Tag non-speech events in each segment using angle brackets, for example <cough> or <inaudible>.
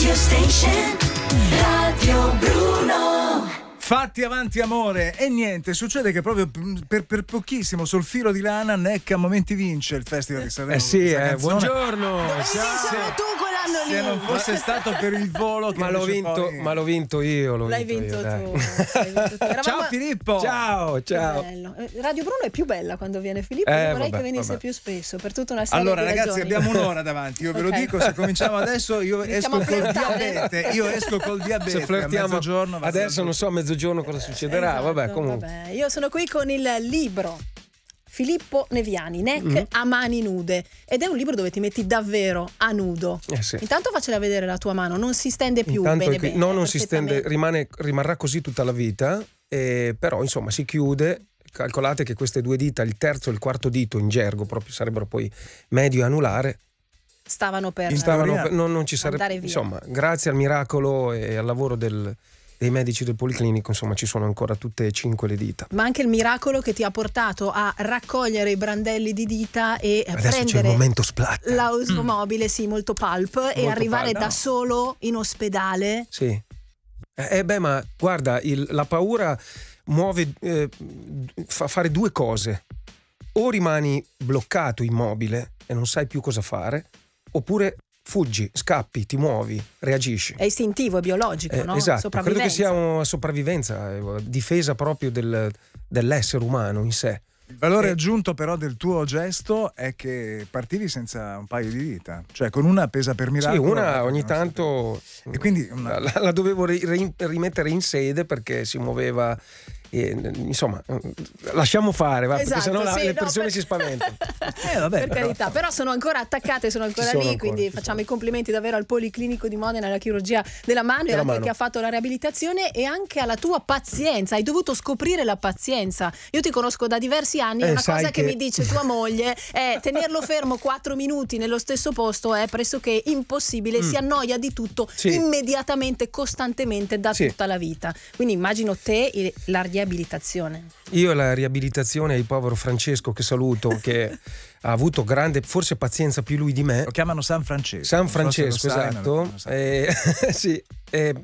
Radio Station, Radio Bruno. Fatti avanti amore e niente, succede che proprio per, per pochissimo sul filo di lana Necca Momenti vince il Festival di Sanremo. Eh sì, eh, buongiorno. Ciao. sì. sei tu fanno lì? Se non <laughs> fosse stato per il volo che ma l'ho vinto, ma l'ho vinto io. L'ho L'hai vinto, vinto io, tu. <laughs> Eravamo... Ciao Filippo. Ciao, ciao. Eh, Radio Bruno è più bella quando viene Filippo. Eh, vorrei vabbè, che venisse vabbè. più spesso per tutta una serie allora, di ragazzi, ragioni. abbiamo <laughs> un'ora davanti. Io okay. ve lo dico, se cominciamo adesso io esco col diabete. Io esco col diabete. Se flirtiamo a mezzogiorno, adesso non so a mezzogiorno cosa eh, succederà. Esatto, vabbè, comunque. Io sono qui con il libro Filippo Neviani, Neck mm. a mani nude. Ed è un libro dove ti metti davvero a nudo. Eh sì. Intanto facela vedere la tua mano, non si stende più. Bene, che, bene, no, non si stende, rimane, rimarrà così tutta la vita, eh, però insomma si chiude calcolate che queste due dita, il terzo e il quarto dito in gergo, proprio sarebbero poi medio e anulare. Stavano per, stavano per no, non ci sarebbe, Insomma, grazie al miracolo e al lavoro del, dei medici del Policlinico, insomma ci sono ancora tutte e cinque le dita. Ma anche il miracolo che ti ha portato a raccogliere i brandelli di dita e Adesso prendere mm. l'automobile, mm. sì, molto pulp, molto e arrivare pal, no. da solo in ospedale. Sì. Eh, eh beh, ma guarda, il, la paura muove, eh, fa fare due cose. O rimani bloccato, immobile, e non sai più cosa fare, oppure fuggi, scappi, ti muovi, reagisci. È istintivo, è biologico, eh, no? Esatto, credo che sia una sopravvivenza, eh, difesa proprio del, dell'essere umano in sé. Il valore eh. aggiunto però del tuo gesto è che partivi senza un paio di dita, cioè con una pesa per miracolo. Sì, una ogni tanto e quindi una... la, la, dovevo ri rimettere in sede perché si muoveva e, insomma, lasciamo fare, va, esatto, perché sennò sì, la, le no, persone per... si spaventano. <laughs> eh, vabbè, per però. carità, però sono ancora attaccate, sono ancora sono lì, ancora, quindi facciamo sono. i complimenti davvero al Policlinico di Modena, alla chirurgia della mano della e anche mano. che ha fatto la riabilitazione e anche alla tua pazienza. Hai dovuto scoprire la pazienza. Io ti conosco da diversi anni e eh, una cosa che... che mi dice tua moglie è <laughs> tenerlo fermo 4 minuti nello stesso posto è pressoché impossibile, mm. si annoia di tutto sì. immediatamente, costantemente da sì. tutta la vita. Quindi immagino te, la riabilitazione? Io la riabilitazione ai povero Francesco che saluto, che ha avuto grande, forse pazienza più lui di me. Lo chiamano San Francesco. San Francesco, so esatto. Sai, eh, <laughs> sì, e,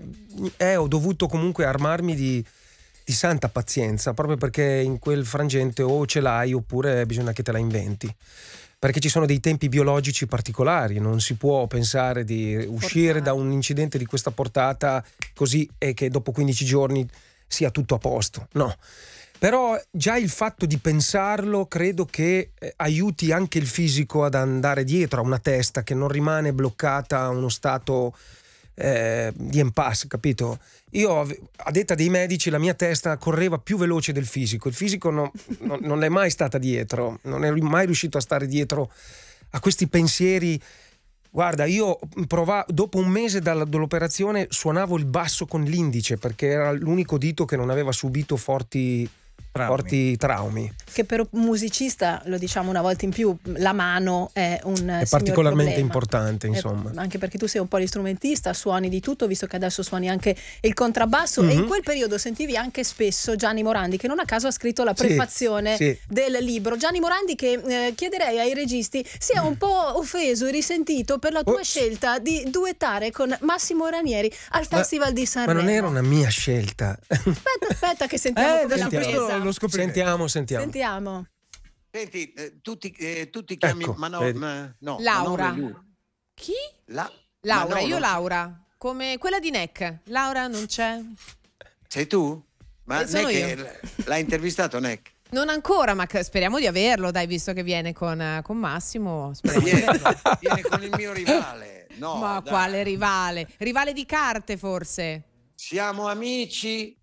eh, eh, ho dovuto comunque armarmi di, di santa pazienza, proprio perché in quel frangente o ce l'hai oppure bisogna che te la inventi perché ci sono dei tempi biologici particolari, non si può pensare di uscire Portare. da un incidente di questa portata così e che dopo 15 giorni sia tutto a posto, no. Però già il fatto di pensarlo credo che eh, aiuti anche il fisico ad andare dietro a una testa che non rimane bloccata a uno stato eh, di impasse, capito? Io, a detta dei medici, la mia testa correva più veloce del fisico. Il fisico no, no, non è mai stata dietro, non è mai riuscito a stare dietro a questi pensieri Guarda, io provavo, dopo un mese dall'operazione suonavo il basso con l'indice perché era l'unico dito che non aveva subito forti traumi. forti traumi. Che per un musicista, lo diciamo una volta in più, la mano è un... È particolarmente problema. importante, eh, insomma. È, anche perché tu sei un po' polistrumentista, suoni di tutto, visto che adesso suoni anche il contrabbasso mm -hmm. e in mhm. quel periodo sentivi anche spesso Gianni Morandi, che non a caso ha scritto la prefazione sì, sì. del libro. Gianni Morandi che eh, chiederei ai registi si è un po' offeso e risentito per la tua oh. scelta di duettare con Massimo Ranieri al Festival ma, di Sanremo. Ma non era una mia scelta. Aspetta, aspetta che sentiamo eh, come l'ha presa lo scopriremo. Sentiamo, sentiamo. Sentiamo. Senti, eh, tu, ti, eh, tu ti chiami ecco, Mano- ma, no, Laura. Mano- Chi? La- Laura, Manolo. io Laura. Come quella di Neck. Laura non c'è. Sei tu? Ma e eh, Neck è, l'ha intervistato Neck? Non ancora, ma speriamo di averlo, dai, visto che viene con, con Massimo. Viene, <laughs> viene, con il mio rivale. No, ma dai. quale rivale? Rivale di carte, forse? Siamo amici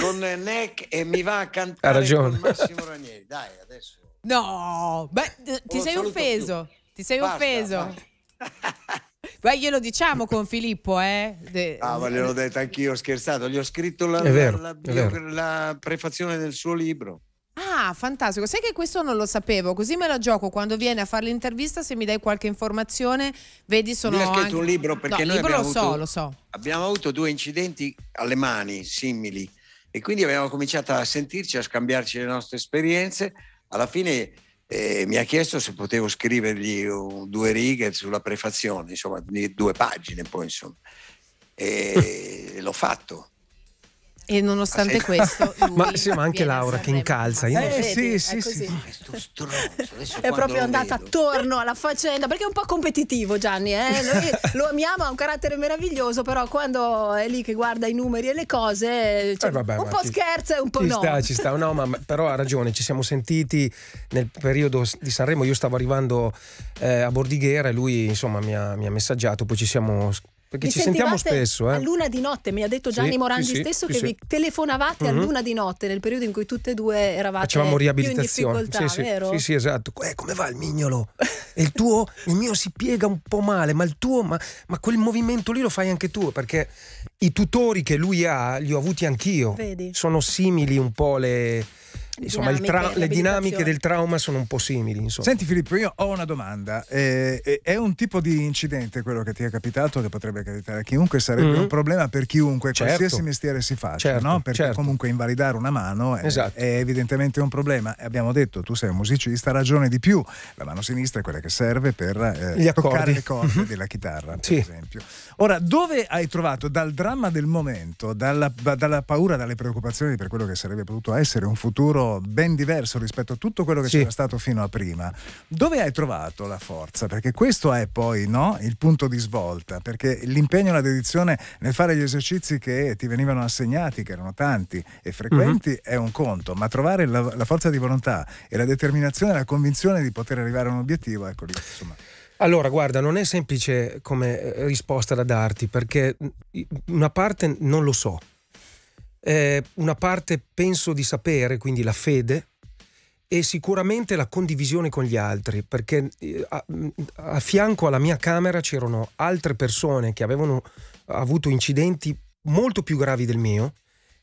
con Neck e mi va a cantare ha ragione. Massimo Ranieri. Dai, adesso. No, beh, ti sei offeso. Più. Ti sei basta, offeso. Basta. <laughs> Beh, glielo diciamo con Filippo, eh? De... Ah, ma glielo ho detto anch'io, ho scherzato. Gli ho scritto la, vero, la, la, la prefazione del suo libro. Ah, fantastico. Sai che questo non lo sapevo, così me lo gioco quando viene a fare l'intervista, se mi dai qualche informazione, vedi sono Lui ha scritto anche... un libro perché no, noi libro abbiamo lo so, avuto, lo so. Abbiamo avuto due incidenti alle mani simili. E quindi abbiamo cominciato a sentirci, a scambiarci le nostre esperienze. Alla fine eh, mi ha chiesto se potevo scrivergli un, due righe sulla prefazione, insomma, due pagine poi, insomma. E <laughs> l'ho fatto e nonostante ah, questo <laughs> ma, sì, ma anche Laura che incalza io eh, sì, sì, sì, sì. è proprio andata attorno alla faccenda perché è un po' competitivo Gianni eh? <laughs> noi lo amiamo ha un carattere meraviglioso però quando è lì che guarda i numeri e le cose eh, cioè, eh, vabbè, un po' ti, scherza e un po' ci no sta, ci sta no ma, però ha ragione ci siamo sentiti nel periodo di Sanremo io stavo arrivando eh, a Bordighera e lui insomma mi ha, mi ha messaggiato poi ci siamo perché vi ci sentiamo spesso. Eh. A luna di notte, mi ha detto Gianni sì, Morandi sì, stesso sì, che vi telefonavate mm-hmm. a mhm. luna di notte nel periodo in cui tutte e due eravate Facevamo riabilitazione. in difficoltà, sì, vero? Sì, sì, esatto. Eh, come va il mignolo? E il tuo? il mio si piega un po' male, ma il tuo, ma, ma, quel movimento lì lo fai anche tu, perché i tutori che lui ha li ho avuti anch'io. Vedi? Sono simili un po' le Insomma, tra- le dinamiche del trauma sono un po' simili. Insomma. Senti Filippo, io ho una domanda. Eh, eh, è un tipo di incidente quello che ti è capitato, che potrebbe capitare a chiunque, sarebbe mm-hmm. un problema per chiunque, certo. qualsiasi mestiere si faccia, certo, no? perché certo. comunque invalidare una mano è, esatto. è evidentemente un problema. abbiamo detto, tu sei un musicista, ragione di più. La mano sinistra è quella che serve per eh, toccare le corde mm-hmm. della chitarra, per sì. esempio. Ora, dove hai trovato dal dramma del momento, dalla, dalla paura, dalle preoccupazioni per quello che sarebbe potuto essere un futuro lavoro ben diverso rispetto a tutto quello che sì. c'era stato fino a prima. Dove hai trovato la forza? Perché questo è poi no, il punto di svolta, perché l'impegno e la dedizione nel fare gli esercizi che ti venivano assegnati, che erano tanti e frequenti, mm -hmm. è un conto, ma trovare la, la, forza di volontà e la determinazione e la convinzione di poter arrivare a un obiettivo, ecco lì, insomma. Allora, guarda, non è semplice come eh, risposta da darti, perché mm, una parte non lo so, eh, una parte penso di sapere, quindi la fede, e sicuramente la condivisione con gli altri, perché eh, a, a fianco alla mia camera c'erano altre persone che avevano avuto incidenti molto più gravi del mio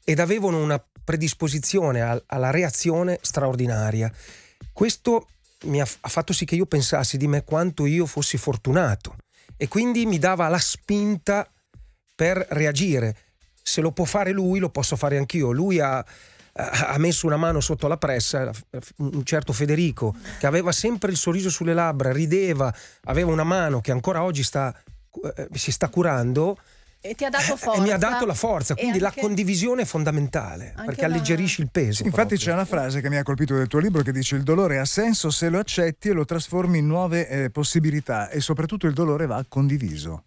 ed avevano una predisposizione a, alla reazione straordinaria. Questo mi ha, ha fatto sì che io pensassi di me quanto io fossi fortunato e quindi mi dava la spinta per reagire se lo può fare lui lo posso fare anch'io. Lui ha, ha messo una mano sotto la pressa, un certo Federico, che aveva sempre il sorriso sulle labbra, rideva, aveva una mano che ancora oggi sta, eh, si sta curando. E ti ha dato forza. Eh, e mi ha dato la forza, quindi anche, la condivisione è fondamentale, perché alleggerisci il peso. Sì, infatti c'è una frase che mi ha colpito del tuo libro che dice il dolore ha senso se lo accetti e lo trasformi in nuove eh, possibilità e soprattutto il dolore va condiviso.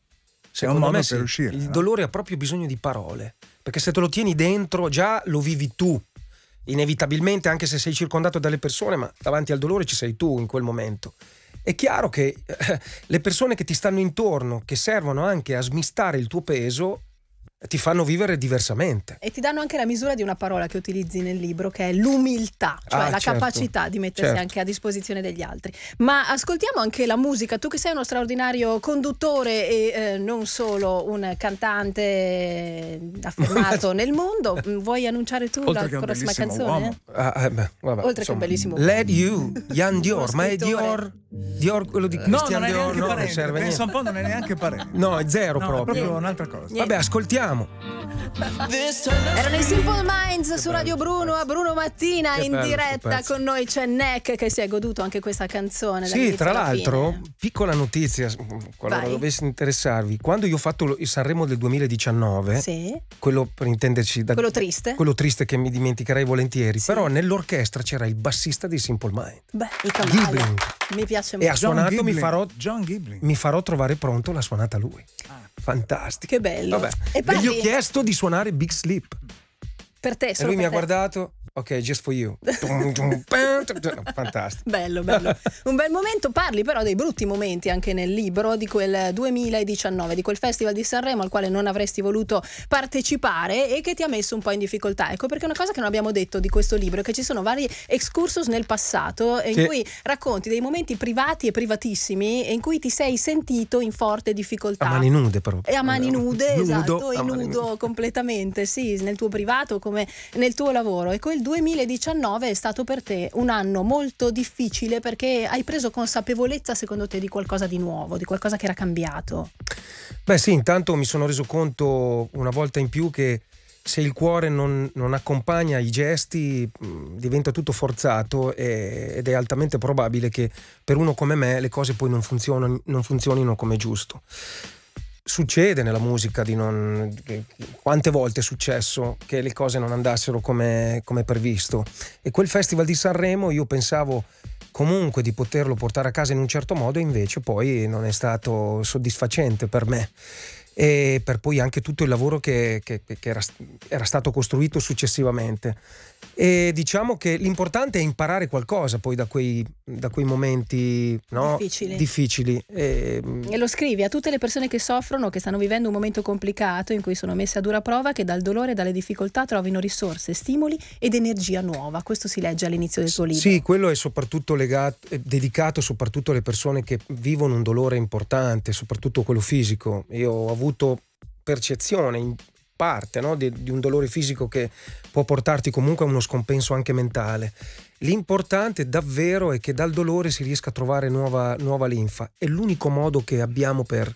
Secondo me sì. uscire, il no? Eh. dolore ha proprio bisogno di parole, perché se te lo tieni dentro già lo vivi tu, inevitabilmente anche se sei circondato dalle persone, ma davanti al dolore ci sei tu in quel momento. È chiaro che eh, <laughs> le persone che ti stanno intorno, che servono anche a smistare il tuo peso, ti fanno vivere diversamente. E ti danno anche la misura di una parola che utilizzi nel libro, che è l'umiltà, cioè ah, la certo, capacità di mettersi certo. anche a disposizione degli altri. Ma ascoltiamo anche la musica, tu che sei uno straordinario conduttore e eh, non solo un cantante affermato <laughs> nel mondo, mm, vuoi annunciare tu Oltre la prossima canzone? Ah, eh beh, vabbè, Oltre insomma, che un bellissimo Let You, Jan <laughs> Dior, ma è Dior... Dior, quello di eh, Christian no, non Dior, non, no, non serve penso niente. un po', non è neanche parente. No, è zero no, proprio. È proprio un'altra cosa. Niente. Vabbè, ascoltiamo sentiamo. Erano i Simple Minds su Radio Bruno a Bruno Mattina in bello, diretta con noi c'è Neck che si è goduto anche questa canzone. Sì, tra l'altro, piccola notizia, qualora Vai. dovesse interessarvi, quando io ho fatto il Sanremo del 2019, sì. quello per intenderci da, quello triste, quello triste che mi dimenticherei volentieri, sì. però nell'orchestra c'era il bassista dei Simple Minds. Beh, il cavallo. Mi piace molto. E ha suonato, mi farò, mi farò, trovare pronto la suonata lui. Ah. Fantastico. Che bello. Vabbè, e poi gli ho chiesto di suonare Big Sleep. Per te, solo e lui mi te. ha guardato, ok, just for you. <laughs> Fantastico. Bello, bello. Un bel momento, parli però dei brutti momenti anche nel libro di quel 2019, di quel festival di Sanremo al quale non avresti voluto partecipare e che ti ha messo un po' in difficoltà. Ecco perché una cosa che non abbiamo detto di questo libro è che ci sono vari excursus nel passato in sì. cui racconti dei momenti privati e privatissimi in cui ti sei sentito in forte difficoltà. A mani nude proprio E a mani nude, <laughs> nudo, esatto, e nudo, nudo completamente, sì, nel tuo privato come come nel tuo lavoro. Ecco, il 2019 è stato per te un anno molto difficile perché hai preso consapevolezza, secondo te, di qualcosa di nuovo, di qualcosa che era cambiato. Beh sì, intanto mi sono reso conto una volta in più che se il cuore non, non accompagna i gesti mh, mm, diventa tutto forzato e, ed è altamente probabile che per uno come me le cose poi non funzionino, non funzionino come giusto succede nella musica di non... quante volte è successo che le cose non andassero come, come previsto e quel festival di Sanremo io pensavo comunque di poterlo portare a casa in un certo modo invece poi non è stato soddisfacente per me e per poi anche tutto il lavoro che, che, che era, era, stato costruito successivamente. E diciamo che l'importante è imparare qualcosa poi da quei, da quei momenti no? difficili. difficili. E, ehm, e, lo scrivi a tutte le persone che soffrono, che stanno vivendo un momento complicato in cui sono messe a dura prova, che dal dolore e dalle difficoltà trovino risorse, stimoli ed energia nuova. Questo si legge all'inizio del tuo libro. Sì, quello è soprattutto legato, è eh, dedicato soprattutto alle persone che vivono un dolore importante, soprattutto quello fisico. Io ho avuto avuto percezione in parte no? di, di un dolore fisico che può portarti comunque a uno scompenso anche mentale. L'importante davvero è che dal dolore si riesca a trovare nuova, nuova linfa. È l'unico modo che abbiamo per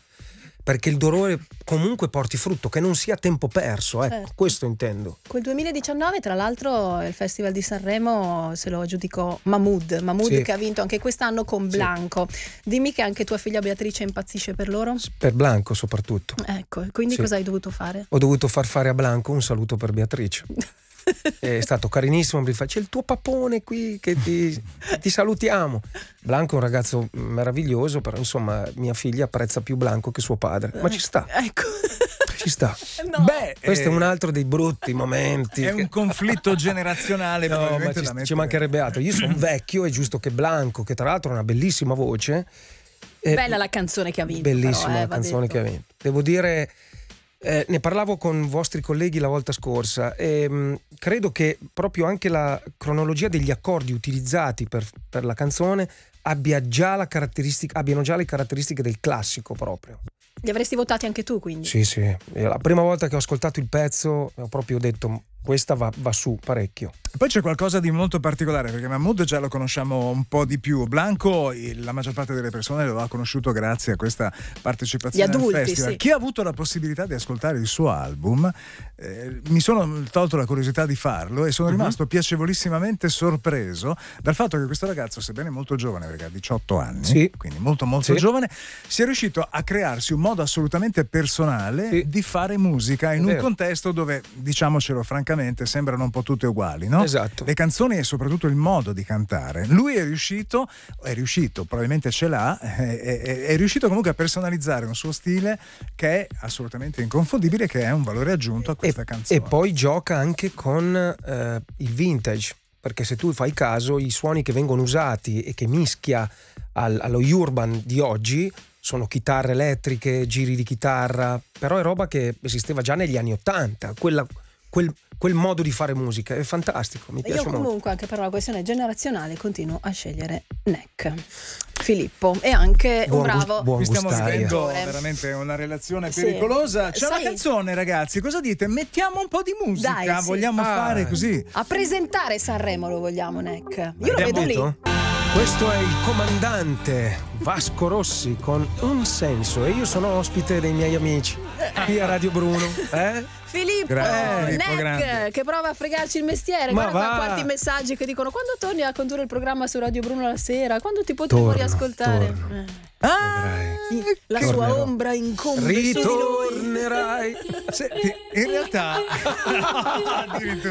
perché il dolore comunque porti frutto, che non sia tempo perso, ecco, certo. questo intendo. Quel 2019 tra l'altro il Festival di Sanremo se lo giudicò Mahmood, Mahmood sì. che ha vinto anche quest'anno con Blanco. Sì. Dimmi che anche tua figlia Beatrice impazzisce per loro? Per Blanco soprattutto. Ecco, quindi sì. cosa hai dovuto fare? Ho dovuto far fare a Blanco un saluto per Beatrice. <laughs> è stato carinissimo, mi fa c'è il tuo papone qui che ti, ti, salutiamo. Blanco è un ragazzo meraviglioso, però insomma mia figlia apprezza più Blanco che suo padre, ma ci sta. Ecco. Ci sta. No. Beh, questo è eh. un altro dei brutti momenti. È un conflitto generazionale. No, ma ci, ci mancherebbe altro. Io sono vecchio, è giusto che Blanco, che tra l'altro ha una bellissima voce, eh, Bella la canzone che ha vinto. Bellissima però, eh, la canzone detto. che ha vinto. Devo dire, eh, ne parlavo con vostri colleghi la volta scorsa e ehm, credo che proprio anche la cronologia degli accordi utilizzati per, per la canzone abbia già la abbiano già le caratteristiche del classico proprio. Li avresti votati anche tu, quindi? Sì, sì. La prima volta che ho ascoltato il pezzo ho proprio detto questa va, va su parecchio. Poi c'è qualcosa di molto particolare perché Mahmood già lo conosciamo un po' di più. Blanco, la maggior parte delle persone lo ha conosciuto grazie a questa partecipazione adulti, al festival. Sì. Chi ha avuto la possibilità di ascoltare il suo album, eh, mi sono tolto la curiosità di farlo e sono mhm. rimasto uh-huh. piacevolissimamente sorpreso dal fatto che questo ragazzo, sebbene molto giovane, perché ha 18 anni, sì. quindi molto molto sì. giovane, sia riuscito a crearsi un modo assolutamente personale di fare musica in un contesto dove, diciamocelo francamente, francamente sembrano un po' tutte uguali, no? Esatto. Le canzoni e soprattutto il modo di cantare. Lui è riuscito, è riuscito, probabilmente ce l'ha, è, eh, è, eh, eh, è riuscito comunque a personalizzare un suo stile che è assolutamente inconfondibile, che è un valore aggiunto a questa e, canzone. E poi gioca anche con eh, il vintage perché se tu fai caso i suoni che vengono usati e che mischia al, allo urban di oggi sono chitarre elettriche, giri di chitarra, però è roba che esisteva già negli anni Ottanta, quella quel, quel, modo di fare musica. È fantastico, mi piace Io comunque, molto. anche per una questione generazionale, continuo a scegliere Neck. Filippo è anche buon un bravo buon stiamo scrivendo veramente una relazione sì. pericolosa c'è Sai... una canzone ragazzi cosa dite mettiamo un po' di musica Dai, vogliamo sì. Ah. fare così a presentare Sanremo lo vogliamo Neck io Beh, lo vedo detto? lì questo è il comandante Vasco Rossi con Un senso e io sono ospite dei miei amici qui a Radio Bruno. Eh? Filippo grande, eh, Neck grande. che prova a fregarci il mestiere. Ma Guarda qua quanti messaggi che dicono: Quando torni a condurre il programma su Radio Bruno la sera? Quando ti potremo torno, riascoltare? Torno. Eh. Ah, sì, la Tornerò. sua ombra incombe Ritornerai. <laughs> Senti, in realtà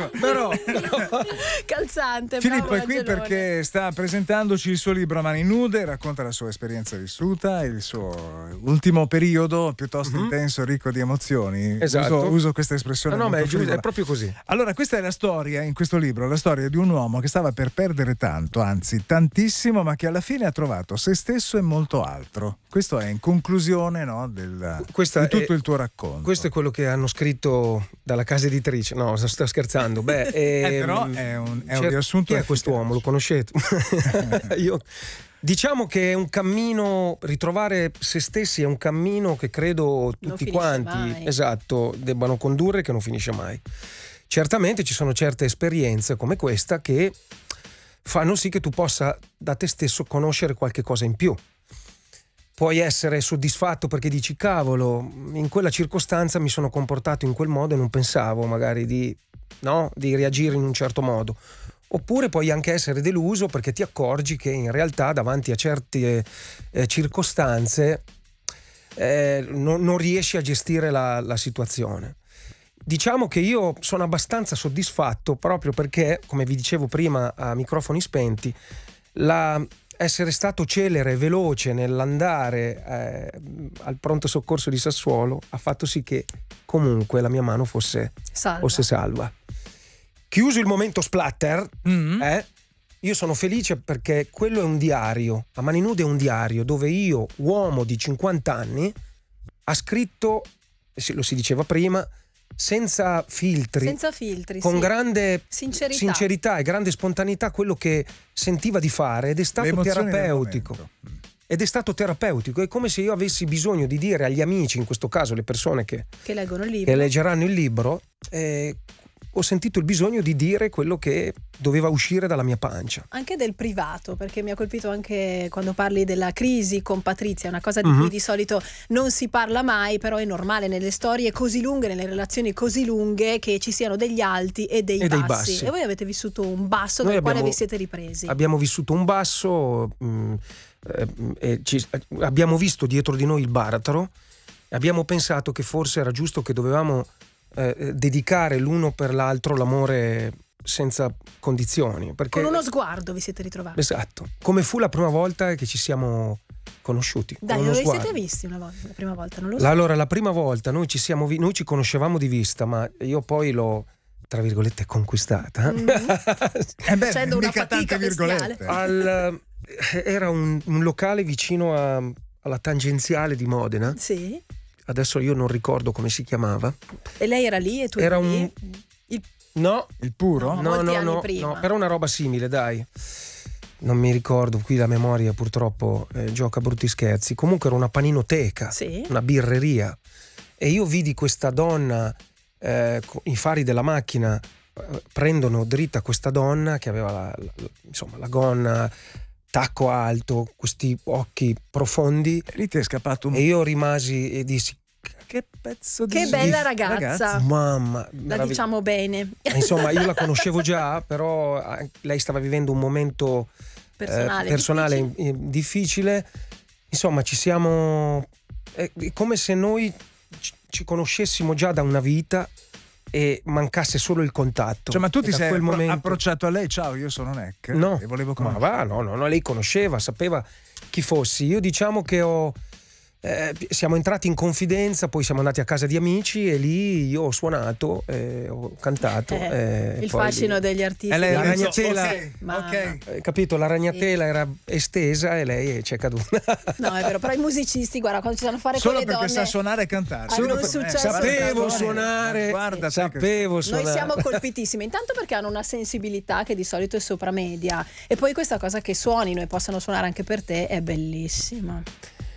<laughs> però <laughs> calzante. Filippo è qui perché sta presentandoci il suo libro a mani nude, racconta la sua esperienza vissuta, e il suo ultimo periodo piuttosto mm -hmm. intenso, ricco di emozioni. Esatto. Uso, uso questa espressione. No, no, ma è, giusto, è proprio così. Allora, questa è la storia in questo libro, la storia di un uomo che stava per perdere tanto, anzi tantissimo, ma che alla fine ha trovato se stesso e molto altro. Questo è in conclusione no, del, di tutto è, il tuo racconto. Questo è quello che hanno scritto dalla casa editrice. No, sto scherzando. Beh, eh, <laughs> eh, però ehm, è un, è un cioè, riassunto. Chi è quest'uomo? Lo conoscete? <laughs> <laughs> Io Diciamo che è un cammino, ritrovare se stessi è un cammino che credo tutti quanti, mai. esatto, debbano condurre che non finisce mai. Certamente ci sono certe esperienze come questa che fanno sì che tu possa da te stesso conoscere qualche cosa in più. Puoi essere soddisfatto perché dici cavolo, in quella circostanza mi sono comportato in quel modo e non pensavo magari di, no, di reagire in un certo modo Oppure puoi anche essere deluso perché ti accorgi che in realtà davanti a certe eh, circostanze eh, non, non, riesci a gestire la, la situazione. Diciamo che io sono abbastanza soddisfatto proprio perché, come vi dicevo prima a microfoni spenti, la, essere stato celere e veloce nell'andare eh, al pronto soccorso di Sassuolo ha fatto sì che comunque la mia mano fosse salva. Fosse salva chiuso il momento splatter, mm -hmm. eh, io sono felice perché quello è un diario, a mani nude è un diario dove io, uomo di 50 anni, ha scritto, lo si diceva prima, senza filtri, senza filtri con sì. grande sincerità. sincerità. e grande spontaneità quello che sentiva di fare ed è stato terapeutico. Ed è stato terapeutico, è come se io avessi bisogno di dire agli amici, in questo caso le persone che, che, che leggeranno il libro, eh, ho sentito il bisogno di dire quello che doveva uscire dalla mia pancia. Anche del privato, perché mi ha colpito anche quando parli della crisi con Patrizia, una cosa di mm-hmm. cui di solito non si parla mai, però è normale nelle storie così lunghe, nelle relazioni così lunghe, che ci siano degli alti e dei, e bassi. dei bassi. E voi avete vissuto un basso Noi dal abbiamo, quale vi siete ripresi. Abbiamo vissuto un basso, mh, mm, eh, ci, abbiamo visto dietro di noi il baratro, abbiamo pensato che forse era giusto che dovevamo eh, eh, dedicare l'uno per l'altro l'amore senza condizioni. Perché... Con uno sguardo vi siete ritrovati. Esatto, come fu la prima volta che ci siamo conosciuti. Dai, dove sguardo. siete visti una volta, la prima volta? Non lo so. Allora, la prima volta noi ci, siamo vi- noi ci conoscevamo di vista, ma io poi l'ho tra virgolette conquistata. Mm-hmm. <laughs> eh beh, una fatica virgolette. Al, eh, era un, un locale vicino a, alla tangenziale di Modena. Sì adesso io non ricordo come si chiamava. E lei era lì e tu era eri un... Il... No. Il puro? No, no, no, no, però una roba simile, dai. Non mi ricordo, qui la memoria purtroppo eh, gioca brutti scherzi. Comunque era una paninoteca, sì. una birreria. E io vidi questa donna, eh, i fari della macchina eh, prendono dritta questa donna che aveva la, la, insomma, la gonna, tacco alto, questi occhi profondi. E lì ti è scappato un... E io rimasi e dissi, che pezzo di Che bella ragazza. ragazza. Mamma. La meraviglia. diciamo bene. Insomma, io la <laughs> conoscevo già, però ah, lei stava vivendo un momento personale, eh, personale difficile. In, eh, in, difficile. Insomma, ci siamo... Eh, è, come se noi ci, ci conoscessimo già da una vita e mancasse solo il contatto. Cioè, ma tu ti sei appro momento... approcciato a lei, ciao, io sono Neck. No, e volevo conoscere. Ma va, no, no, no, lei conosceva, sapeva chi fossi. Io diciamo che ho eh, siamo entrati in confidenza, poi siamo andati a casa di amici e lì io ho suonato, eh, ho cantato. Eh, eh il fascino lì... degli artisti. E eh, lei, la ragnatela, okay, okay. Eh, capito? La ragnatela era estesa e lei ci è caduta. <laughs> no, è vero, però i musicisti, guarda, quando ci sanno fare Solo perché donne, sa suonare e cantare. Solo per... successo sapevo suonare, guarda, sapevo suonare. Noi siamo <laughs> colpitissimi, intanto perché hanno una sensibilità che di solito è sopra media e poi questa cosa che suonino e possano suonare anche per te è bellissima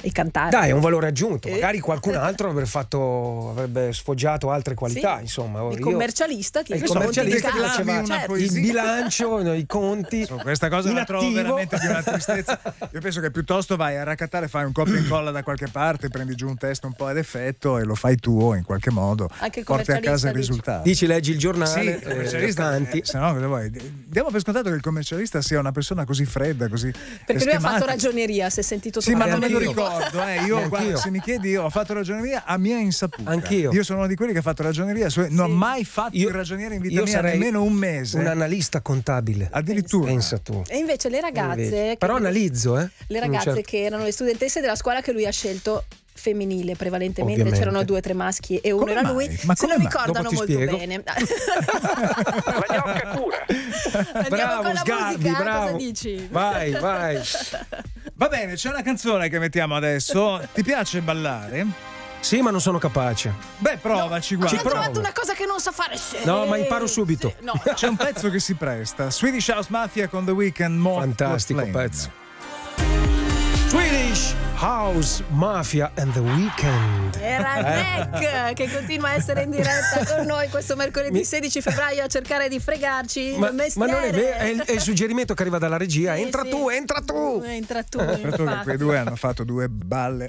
e cantare. Dai, è un valore aggiunto. Eh. Magari qualcun <laughs> altro avrebbe, fatto, avrebbe sfoggiato altre qualità. Sì. Insomma, il io, commercialista che il commercialista che faceva certo. il bilancio, <laughs> i conti. So, questa cosa la trovo veramente di una tristezza. <laughs> Io penso che piuttosto vai a raccattare, fai un copia e incolla da qualche parte, prendi giù un testo un po' ad effetto e lo fai tuo in qualche modo. Anche porti a casa il risultato. Dici, leggi il giornale, sì, eh, il commercialista. Eh, se no, cosa vuoi? Diamo per scontato che il commercialista sia una persona così fredda, così. Perché schematica. lui ha fatto ragioneria, si è sentito sì, ma non me lo ricordo d'accordo, eh. io guarda, se mi chiedi, io ho fatto ragioneria a mia insaputa. Anch'io. Io sono uno di quelli che ha fatto ragioneria, non sì. ho mai fatto io, il ragioniere in vita mia nemmeno un mese. Un analista contabile. Addirittura. Pensa tu. E invece le ragazze. Invece. Però analizzo, eh. Le ragazze certo. che erano le studentesse della scuola che lui ha scelto femminile prevalentemente, Ovviamente. c'erano due o tre maschi e uno come era mai? lui, Ma se lo ricordano molto spiego. bene. <laughs> <laughs> La gnocca Andiamo bravo, con la Sgarbi, musica, eh, bravo. cosa dici? Vai, vai. <laughs> Va bene, c'è una canzone che mettiamo adesso. Ti piace ballare? Sì, ma non sono capace. Beh, provaci, no, guarda. Ci provo. una cosa che non sa fare. Se... No, ma imparo subito. Se... No, C'è un pezzo che si presta. Swedish House Mafia con The Weeknd Fantastico pezzo. House, Mafia and the Weekend. Era Neck eh. che continua a essere in diretta con noi questo mercoledì 16 febbraio a cercare di fregarci. Ma, ma non è vero, è, è il, suggerimento che arriva dalla regia. Sì, entra sì. tu, entra tu. Entra tu. Eh, infatti. Quei due hanno fatto due balle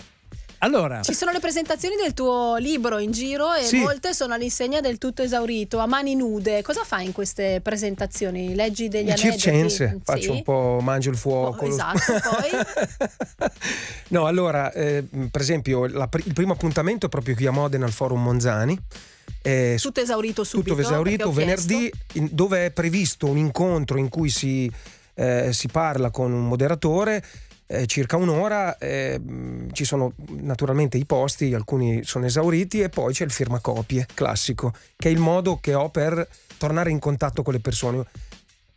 allora, ci sono le presentazioni del tuo libro in giro e sì. molte sono all'insegna del tutto esaurito, a mani nude. Cosa fai in queste presentazioni? Leggi degli aneddoti? Circense, sì. faccio un po', mangio il fuoco. Oh, esatto, <laughs> poi? no, allora, eh, per esempio, la, il primo appuntamento è proprio qui a Modena al Forum Monzani. Eh, tutto esaurito subito. Tutto esaurito, venerdì, in, dove è previsto un incontro in cui si, eh, si parla con un moderatore eh, circa un'ora, eh, ci sono naturalmente i posti, alcuni sono esauriti e poi c'è il firmacopie classico, che è il modo che ho per tornare in contatto con le persone.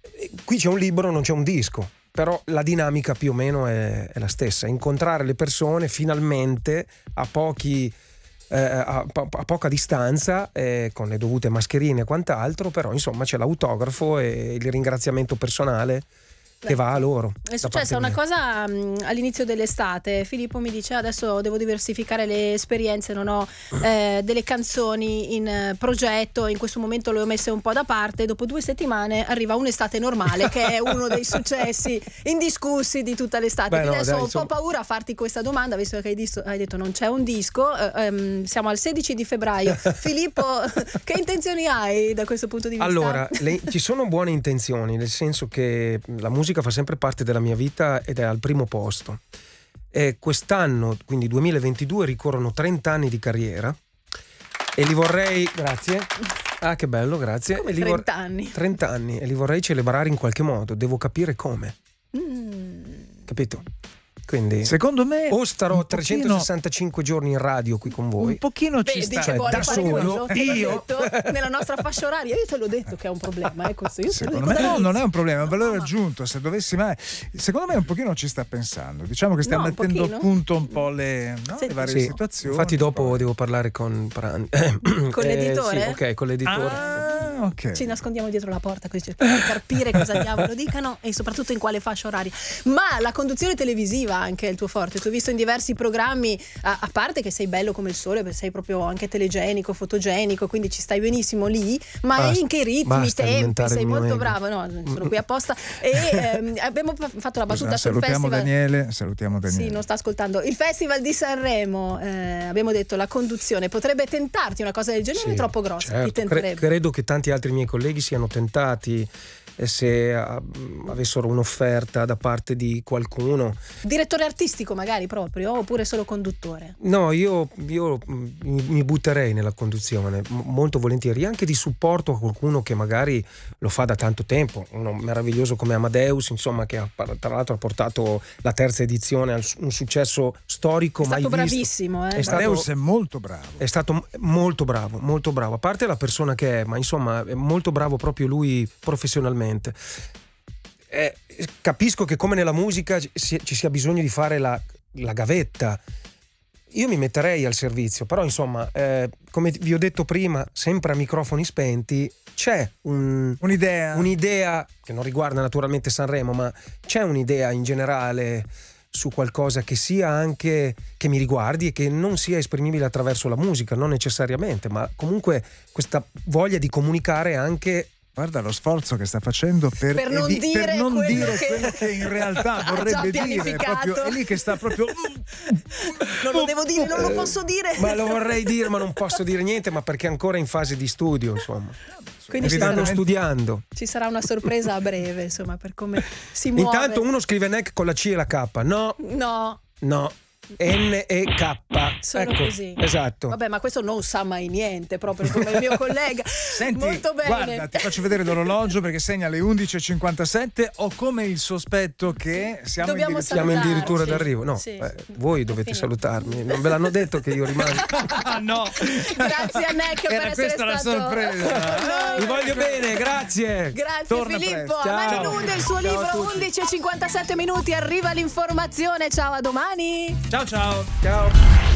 Eh, qui c'è un libro, non c'è un disco, però la dinamica più o meno è, è la stessa, incontrare le persone finalmente a pochi... Eh, a, po- a, poca distanza, eh, con le dovute mascherine e quant'altro, però insomma c'è l'autografo e il ringraziamento personale che va a loro. È successa una cosa um, all'inizio dell'estate. Filippo mi dice adesso devo diversificare le esperienze, non ho eh, delle canzoni in eh, progetto, in questo momento le ho messe un po' da parte, dopo due settimane arriva un'estate normale che è uno dei successi indiscussi di tutta l'estate. Beh, no, adesso dai, ho un insomma... po' paura a farti questa domanda, visto che hai, disto, hai detto non c'è un disco, eh, ehm, siamo al 16 di febbraio. <laughs> Filippo, <laughs> che intenzioni hai da questo punto di vista? Allora, le, ci sono buone intenzioni, nel senso che la musica musica fa sempre parte della mia vita ed è al primo posto. E quest'anno, quindi 2022, ricorrono 30 anni di carriera e li vorrei... Grazie. Ah, che bello, grazie. Come 30 vor... anni. 30 anni e li vorrei celebrare in qualche modo, devo capire come. Mm. Capito? Quindi secondo me o starò pochino, 365 giorni in radio qui con voi. Un pochino ci Beh, sta cioè, da solo io nella nostra fascia oraria io te l'ho detto che è un problema, eh, così, Secondo me no, non è un problema, ve l'ho ah, aggiunto. se dovessi mai Secondo me un pochino ci sta pensando. Diciamo che stiamo no, mettendo a punto un po' le, no, le varie sì. situazioni. Infatti dopo poi. devo parlare con <coughs> con l'editore. Eh, sì, ok, con l'editore. Ah. Okay. ci nascondiamo dietro la porta così cerchiamo di capire cosa diavolo dicano e soprattutto in quale fascia oraria. Ma la conduzione televisiva anche il tuo forte. Ti ho visto in diversi programmi, a, a, parte che sei bello come il sole, perché sei proprio anche telegenico, fotogenico, quindi ci stai benissimo lì, ma basta, in che ritmi, tempi, sei molto bravo. No, <laughs> sono qui apposta. E ehm, abbiamo fatto la battuta esatto, sul salutiamo festival. Daniele, salutiamo Daniele. Sì, non sta ascoltando. Il festival di Sanremo, eh, abbiamo detto la conduzione, potrebbe tentarti una cosa del genere sì, troppo grossa? Certo. Cre credo che tanti altri miei colleghi siano tentati se ah, avessero un'offerta da parte di qualcuno. Direttore artistico magari proprio oppure solo conduttore? No, io, io mm, mi butterei nella conduzione molto volentieri, anche di supporto a qualcuno che magari lo fa da tanto tempo, uno meraviglioso come Amadeus, insomma che ha, tra l'altro ha portato la terza edizione a un successo storico. È stato bravissimo. Eh? È stato, Amadeus è molto bravo. È stato molto bravo, molto bravo, a parte la persona che è, ma insomma è molto bravo proprio lui professionalmente veramente. Eh, capisco che come nella musica ci sia bisogno di fare la, la gavetta. Io mi metterei al servizio, però insomma, eh, come vi ho detto prima, sempre a microfoni spenti, c'è un, un'idea. un'idea. che non riguarda naturalmente Sanremo, ma c'è un'idea in generale su qualcosa che sia anche che mi riguardi e che non sia esprimibile attraverso la musica, non necessariamente, ma comunque questa voglia di comunicare anche Guarda lo sforzo che sta facendo per, per non, evi- dire, per non quello dire che... quello che in realtà <laughs> vorrebbe dire. Proprio, è lì che sta proprio. Mm, mm, non lo mm, devo dire, non lo eh, posso dire. Ma lo vorrei dire, ma non posso dire niente, ma perché è ancora in fase di studio, insomma. Quindi ci stanno studiando. Ci sarà una sorpresa a breve, insomma, per come si muove. Intanto uno scrive NEC con la C e la K. No. No. No. N-E-K. Sono ecco, così. Esatto. Vabbè, ma questo non sa mai niente, proprio come il mio collega. <laughs> Senti, Molto bene. Guarda, ti faccio vedere l'orologio perché segna le 11.57. Ho come il sospetto che siamo, in, dir- siamo in dirittura d'arrivo. No, sì. eh, voi dovete salutarmi. Non ve l'hanno detto che io rimango. <laughs> no. Grazie a Neck Era per questa la stato... sorpresa. Vi voglio bene, grazie. Grazie Torna Filippo. A Mani nude il suo Ciao libro 11.57 minuti. Arriva l'informazione. Ciao a domani. Ciao. Ciao, ciao. Ciao.